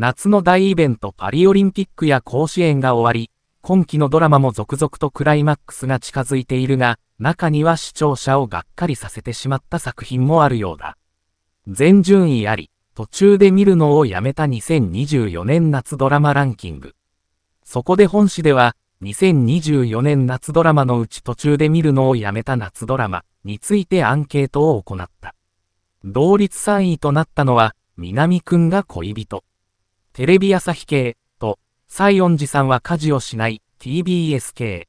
夏の大イベントパリオリンピックや甲子園が終わり、今季のドラマも続々とクライマックスが近づいているが、中には視聴者をがっかりさせてしまった作品もあるようだ。全順位あり、途中で見るのをやめた2024年夏ドラマランキング。そこで本誌では、2024年夏ドラマのうち途中で見るのをやめた夏ドラマについてアンケートを行った。同率3位となったのは、南くんが恋人。テレビ朝日系と、西園寺さんは家事をしない TBS 系。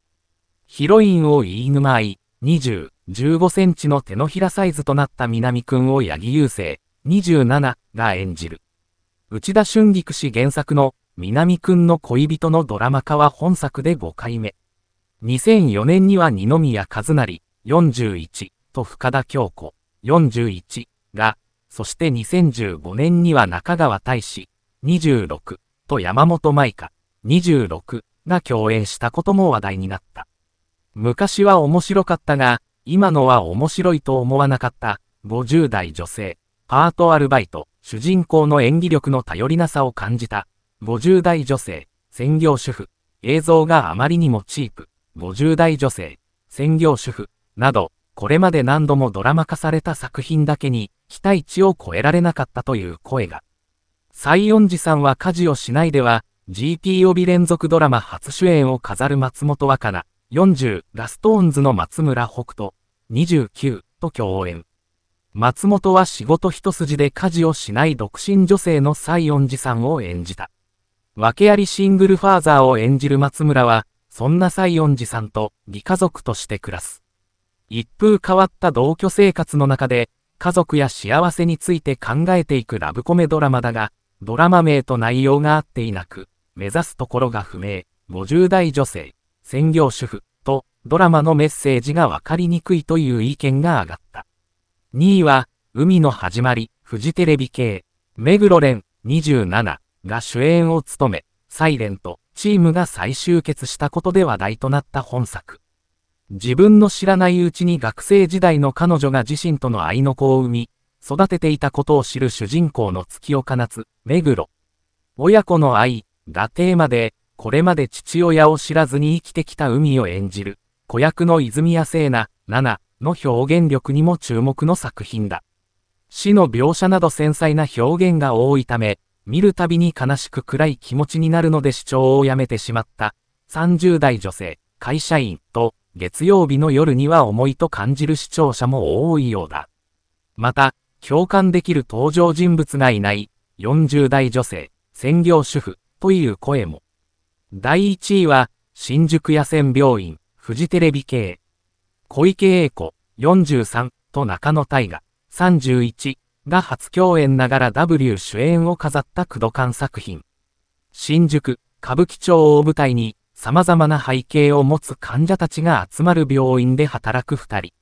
ヒロインを言い沼愛、20、15センチの手のひらサイズとなった南くんを八木優勢、27が演じる。内田春菊氏原作の南くんの恋人のドラマ化は本作で5回目。2004年には二宮和也41と深田京子41が、そして2015年には中川大志26と山本舞香26が共演したことも話題になった。昔は面白かったが、今のは面白いと思わなかった50代女性、パートアルバイト、主人公の演技力の頼りなさを感じた50代女性、専業主婦、映像があまりにもチープ、50代女性、専業主婦、など、これまで何度もドラマ化された作品だけに、期待値を超えられなかったという声が。西園寺さんは家事をしないでは、GT 帯連続ドラマ初主演を飾る松本若菜、40、ラストーンズの松村北斗、29と共演。松本は仕事一筋で家事をしない独身女性の西園寺さんを演じた。訳ありシングルファーザーを演じる松村は、そんな西園寺さんと義家族として暮らす。一風変わった同居生活の中で、家族や幸せについて考えていくラブコメドラマだが、ドラマ名と内容が合っていなく、目指すところが不明、50代女性、専業主婦とドラマのメッセージがわかりにくいという意見が上がった。2位は、海の始まり、フジテレビ系、目黒蓮27が主演を務め、サイレントチームが再集結したことで話題となった本作。自分の知らないうちに学生時代の彼女が自身との愛の子を生み、育てていたことを知る主人公の月を放つ、目黒。親子の愛がテーマで、これまで父親を知らずに生きてきた海を演じる、子役の泉谷聖奈、奈々の表現力にも注目の作品だ。死の描写など繊細な表現が多いため、見るたびに悲しく暗い気持ちになるので主張をやめてしまった。30代女性、会社員と、月曜日の夜には重いと感じる視聴者も多いようだ。また、共感できる登場人物がいない40代女性、専業主婦という声も。第1位は、新宿野戦病院、フジテレビ系。小池栄子、43と中野大河、31が初共演ながら W 主演を飾った工藤館作品。新宿、歌舞伎町を舞台に、様々な背景を持つ患者たちが集まる病院で働く二人。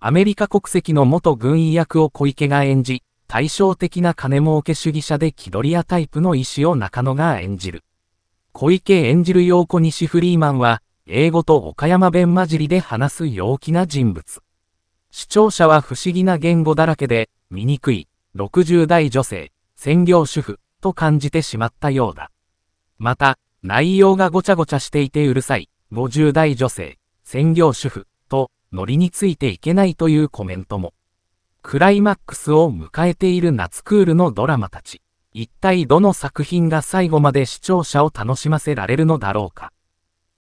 アメリカ国籍の元軍医役を小池が演じ、対照的な金儲け主義者で気取り屋タイプの医師を中野が演じる。小池演じる陽子西フリーマンは、英語と岡山弁混じりで話す陽気な人物。視聴者は不思議な言語だらけで、醜い、60代女性、専業主婦、と感じてしまったようだ。また、内容がごちゃごちゃしていてうるさい、50代女性、専業主婦、と、ノリについていけないというコメントも。クライマックスを迎えている夏クールのドラマたち。一体どの作品が最後まで視聴者を楽しませられるのだろうか。